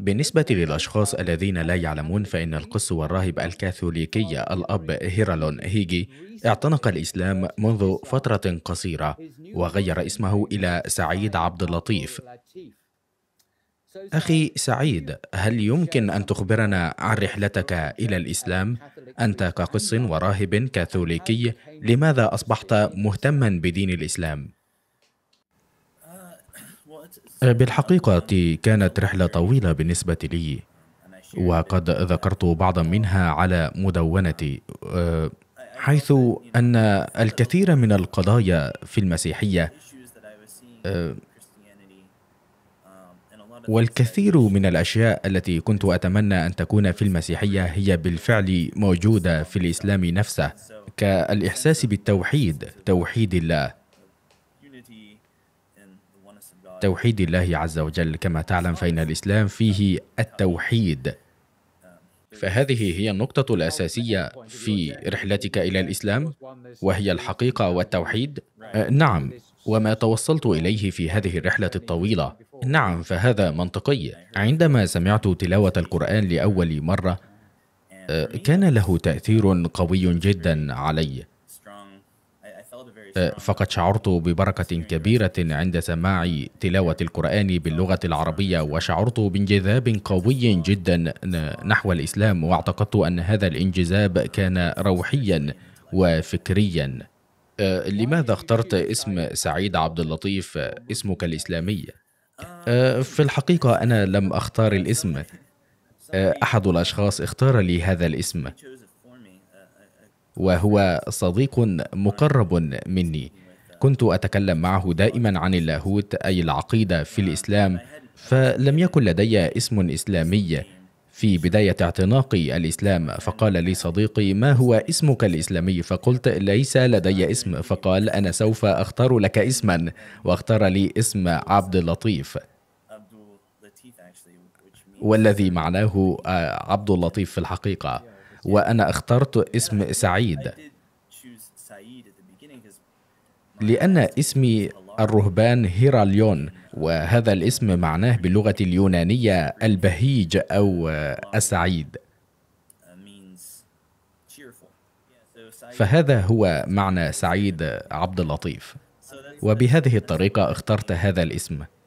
بالنسبة للأشخاص الذين لا يعلمون فإن القس والراهب الكاثوليكي الأب هيرالون هيجي اعتنق الإسلام منذ فترة قصيرة وغير اسمه إلى سعيد عبد اللطيف أخي سعيد هل يمكن أن تخبرنا عن رحلتك إلى الإسلام؟ أنت كقس وراهب كاثوليكي لماذا أصبحت مهتما بدين الإسلام؟ بالحقيقة كانت رحلة طويلة بالنسبة لي وقد ذكرت بعضا منها على مدونتي آه، حيث أن الكثير من القضايا في المسيحية آه، والكثير من الاشياء التي كنت اتمنى ان تكون في المسيحيه هي بالفعل موجوده في الاسلام نفسه كالاحساس بالتوحيد توحيد الله توحيد الله عز وجل كما تعلم فإن الإسلام فيه التوحيد فهذه هي النقطة الأساسية في رحلتك إلى الإسلام وهي الحقيقة والتوحيد أه، نعم وما توصلت إليه في هذه الرحلة الطويلة نعم فهذا منطقي عندما سمعت تلاوة القرآن لأول مرة أه، كان له تأثير قوي جدا علي فقد شعرت ببركة كبيرة عند سماع تلاوة القرآن باللغة العربية وشعرت بانجذاب قوي جدا نحو الإسلام واعتقدت أن هذا الانجذاب كان روحيا وفكريا أه، لماذا اخترت اسم سعيد عبد اللطيف اسمك الإسلامي؟ أه، في الحقيقة أنا لم أختار الاسم أه، أحد الأشخاص اختار لي هذا الاسم وهو صديق مقرب مني كنت اتكلم معه دائما عن اللاهوت اي العقيده في الاسلام فلم يكن لدي اسم اسلامي في بدايه اعتناقي الاسلام فقال لي صديقي ما هو اسمك الاسلامي فقلت ليس لدي اسم فقال انا سوف اختار لك اسما واختار لي اسم عبد اللطيف والذي معناه آه، عبد اللطيف في الحقيقه وأنا اخترت اسم سعيد لأن اسمي الرهبان هيراليون وهذا الاسم معناه باللغة اليونانية البهيج أو السعيد فهذا هو معنى سعيد عبد اللطيف وبهذه الطريقة اخترت هذا الاسم